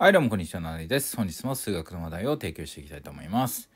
はい、どうもこんにちは、ななりです。本日も数学の話題を提供していきたいと思います。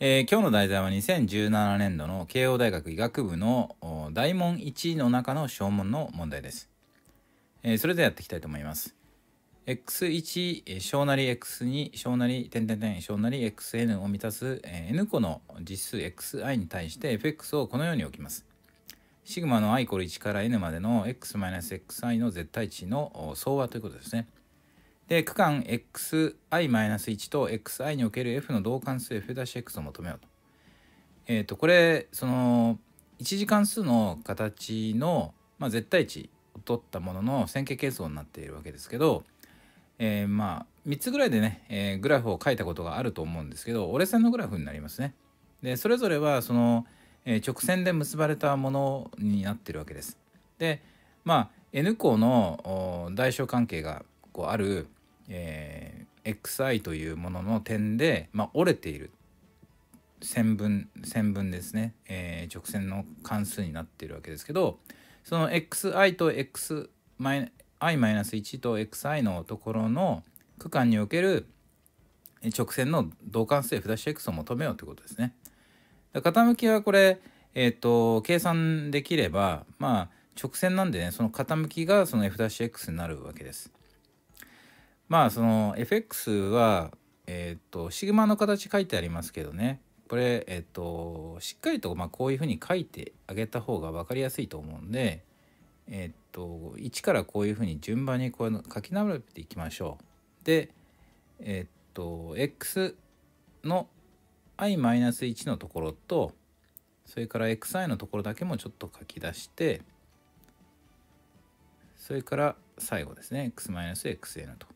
えー、今日の題材は2017年度の慶応大学医学部の大問1の中の小問の問題です。えー、それではやっていきたいと思います。x1 小なり x2 小なり点点点小なり xn を満たす、え n 個の実数 xi に対して fx をこのように置きます。シグマの i コール1から n までの x-xi の絶対値の総和ということですね。で、区間 xi-1 と xi における f の同関数 f-x を求めようと。えっ、ー、と、これ、その、一次関数の形の、まあ、絶対値を取ったものの線形係数になっているわけですけど、えー、まあ、3つぐらいでね、えー、グラフを書いたことがあると思うんですけど、折れ線のグラフになりますね。で、それぞれは、その、えー、直線で結ばれたものになってるわけです。で、まあ、N 項の大小関係がこうあるえー、XI というものの点で、まあ、折れている線分線分ですね、えー、直線の関数になっているわけですけどその xi と x i-1 と xi のところの区間における直線の同関数 f'(x) を求めようということですね。傾きはこれ、えーと、と計算できれば、まあ、直線なんでねその傾きがその f'(x) になるわけです。まあその FX はえっ、とシグマの形書いてありますけどねこれえっ、としっかりとまあこういうふうに書いてあげた方が分かりやすいと思うんでえっ、と1からこういうふうに順番にこう書き直していきましょう。でえっと X の i-1 のところとそれから xi のところだけもちょっと書き出してそれから最後ですね x x n と。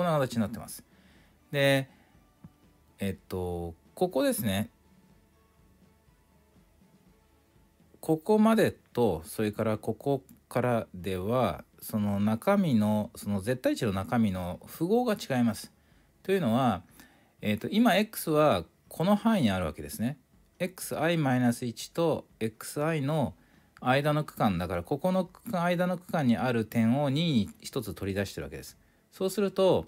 こんな形になってます。でえっとここですねここまでとそれからここからではその中身のその絶対値の中身の符号が違います。というのは、えっと今 x はこの範囲にあるわけですね。xi-1 と xi の間の区間だからここの間の区間にある点を2に1つ取り出してるわけです。そうすると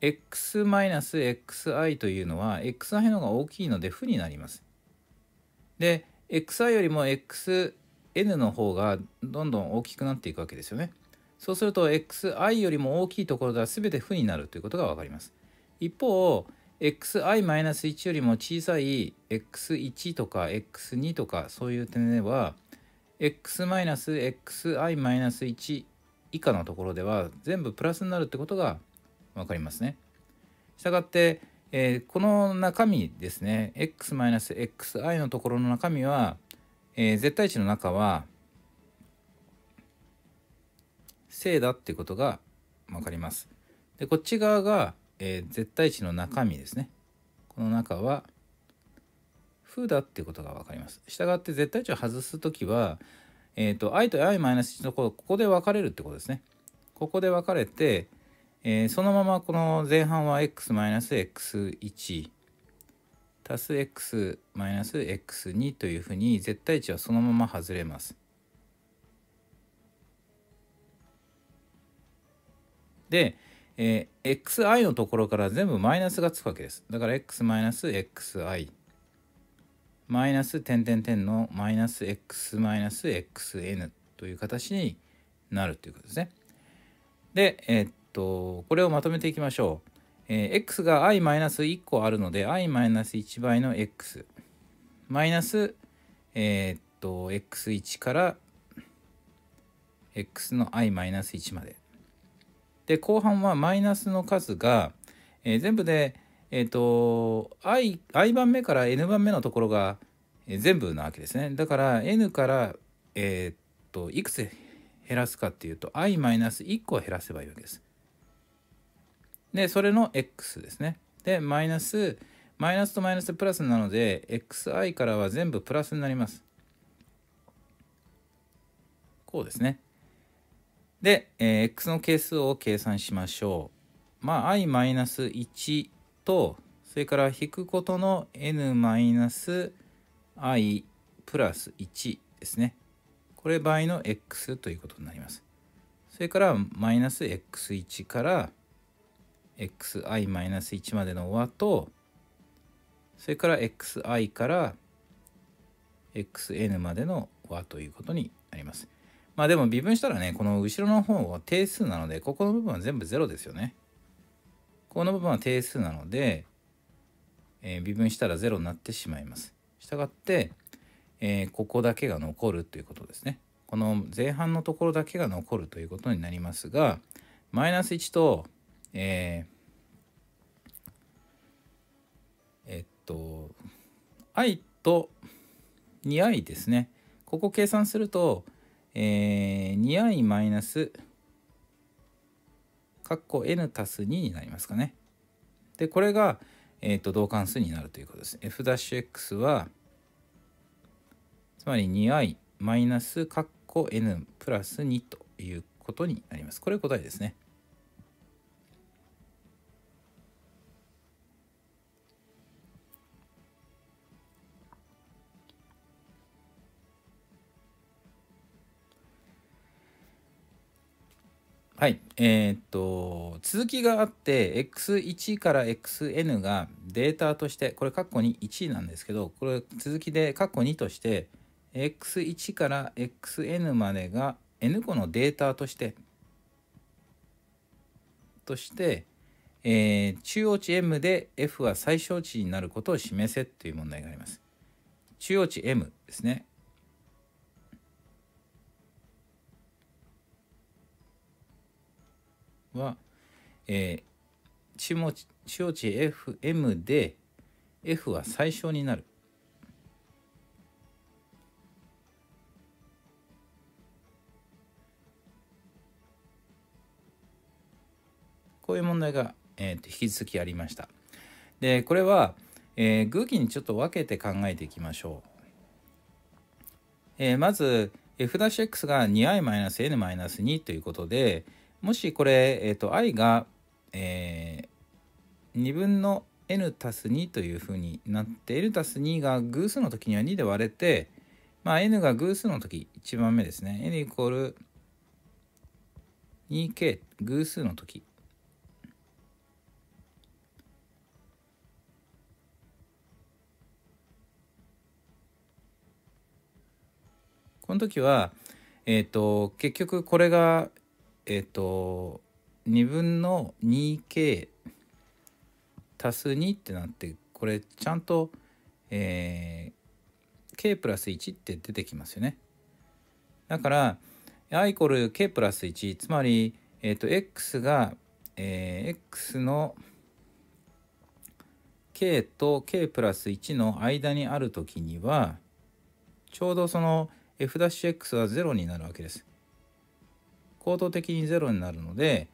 x-xi というのは xi の方が大きいので負になります。で xi よりも xn の方がどんどん大きくなっていくわけですよね。そうすると xi よりも大きいところでは全て負になるということが分かります。一方 xi-1 よりも小さい x1 とか x2 とかそういう点では x-xi-1 以下のところでは全部プラスになるってことが分かりますね。したがって、えー、この中身ですね x-xi のところの中身は、えー、絶対値の中は正だってことが分かります。でこっち側が、えー、絶対値の中身ですね。この中は負だっていうことが分かります。したがって絶対値を外す時はえっ、ー、と、i と i-1 のこここで分かれるってことですね。ここで分かれて、えー、そのままこの前半は x-x1 足す x-x2 というふうに絶対値はそのまま外れます。で、えー、xi のところから全部マイナスがつくわけです。だから x-xi マイナス点点点のマイナス x マイナス xn という形になるということですね。で、えー、っと、これをまとめていきましょう。えー、x が i-1 マイナス個あるので i-1 マイナス倍の x マイナスえー、っと x1 から x の i-1 マイナスまでで後半はマイナスの数が、えー、全部で、えっ、ー、と i, i 番目から n 番目のところが全部なわけですね。だから n からえっ、ー、といくつ減らすかっていうと i-1 個減らせばいいわけです。で、それの x ですね。で、マイナス、マイナスとマイナスプラスなので、xi からは全部プラスになります。こうですね。で、えー、x の係数を計算しましょう。まあ、i-1 とそれから引くことの n-i プラス1ですねこれ倍の x ということになりますそれからマイナス x1 から xi-1 までの和とそれから xi から xn までの和ということになりますまあでも微分したらねこの後ろの方は定数なのでここの部分は全部0ですよねこの部分は定数なので、えー、微分したら0になってしまいます。したがって、えー、ここだけが残るということですね。この前半のところだけが残るということになりますが、マイナス1と、えー、えっと、i と 2i ですね。ここ計算すると、えー、2i マイナス i かっこ n たす2になりますかね。で、これが、えっ、ー、と、同関数になるということです。f'x は、つまり 2i マイナスかっ n プラス2ということになります。これ答えですね。はい、えー、っと続きがあって X1 から XN がデータとしてこれ括弧に1なんですけどこれ続きで括弧2として X1 から XN までが N 個のデータとしてとして、えー、中央値 M で F は最小値になることを示せという問題があります。中央値 M ですね。は、えー、中央値 FM で F は最小になる。こういう問題が、えー、と引き続きありました。でこれは、えー、偶にちょっと分けて考えていきましょう。えー、まず f-x が 2i-n-2 ということで、もしこれ、えーと、i が、えー、2分の n たす2というふうになって n たす2が偶数の時には2で割れて、まあ、n が偶数の時1番目ですね n イコール 2k 偶数の時この時は、えっ、ー、と結局これがえっ、ー、と2分の 2k 足す2ってなってこれちゃんと、えー、k プラス1って出てきますよね。だから i イコール k プラス1つまり、えっ、ー、と x が、えー、x の k と k プラス1の間にある時にはちょうどその f'x は0になるわけです。行動的にロになるので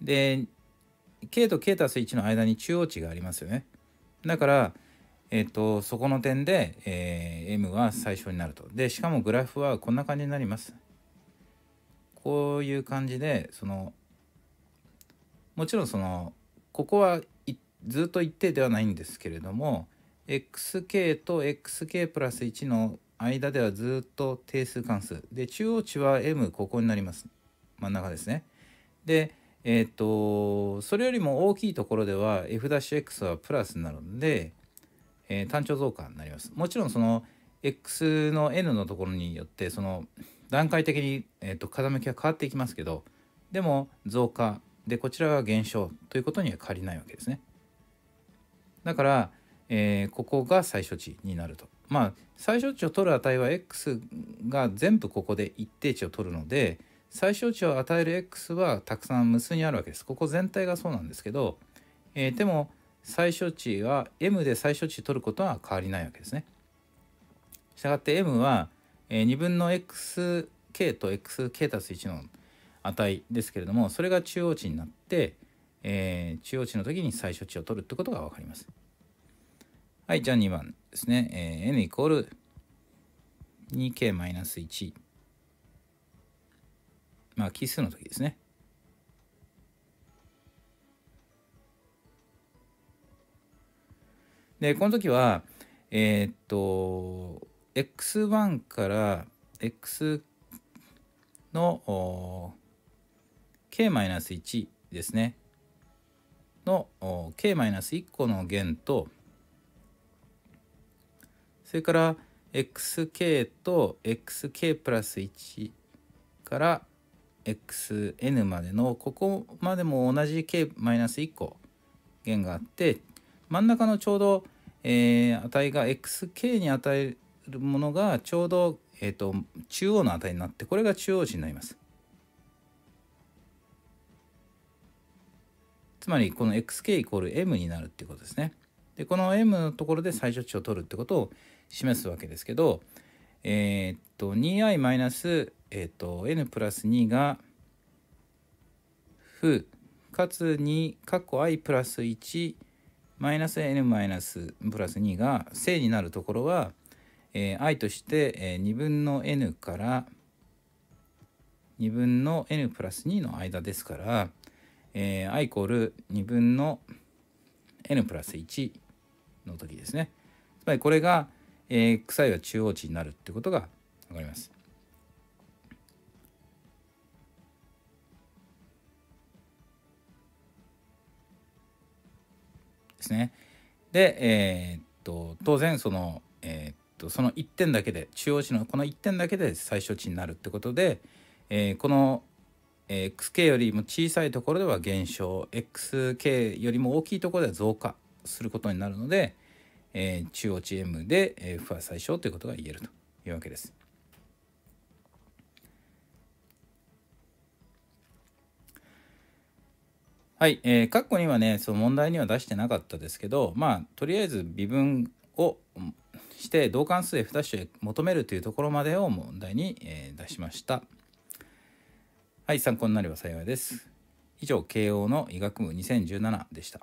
で k と k たす1の間に中央値がありますよねだからえっ、とそこの点で、えー、m は最小になるとでしかもグラフはこんな感じになりますこういう感じでそのもちろんそのここはずっと一定ではないんですけれども xk と xk プラス1の間ではずっと定数関数で中央値は m ここになります真ん中ですね。で、えー、っと、それよりも大きいところでは f'(x) はプラスになるので、えー、単調増加になります。もちろんその x の n のところによってその段階的に、えー、と風向きが変わっていきますけどでも増加でこちらは減少ということには変わりないわけですね。だから、えー、ここが最初値になると。まあ最小値を取る値は x が全部ここで一定値を取るので最小値を与える x はたくさん無数にあるわけです。ここ全体がそうなんですけど、えー、でも最小値は m で最小値取ることは変わりないわけですね。したがって m は、え2分の xk と xk たす1の値ですけれどもそれが中央値になって、えー、中央値の時に最小値を取るってことが分かります。はいじゃあ2番ですね、えー、n イコール 2k-1。まあ奇数の時ですね。でこの時はえー、っと x1 から x の k-1 ですねの k-1 個の弦とそれから xk と xk プラス1から xn までのここまでも同じ k-1 個弦があって真ん中のちょうど、えー、値が xk に与えるものがちょうど、えーと、中央の値になってこれが中央値になります。つまりこの xk イコール m になるっていうことですね。でこの m のところで最初値を取るってことを示すわけですけどえー、っと 2i- えっ、ー、と n プラス2が負かつ2括弧 i プラス1マイナス n マイナスプラス2が正になるところは、えー、i として、えー、2分の n から2分の n プラス2の間ですから、えー、i イコール2分の n プラス1の時ですね。つまりこれが、えー、鎖は中央値になるってことがわかります。ですね。で、えー、っと当然その、えー、っとその1点だけで中央値のこの1点だけで最小値になるってことで、えー、この xk よりも小さいところでは減少 xk よりも大きいところでは増加することになるので、え中央値 M で、え負は最小ということが言えるというわけです。はい、えー、括弧にはね、その問題には出してなかったですけど、まあ、とりあえず微分をして同関数 f' を求めるというところまでを問題に、えー、出しました。はい、参考になれば幸いです。以上、慶応の医学部2017でした。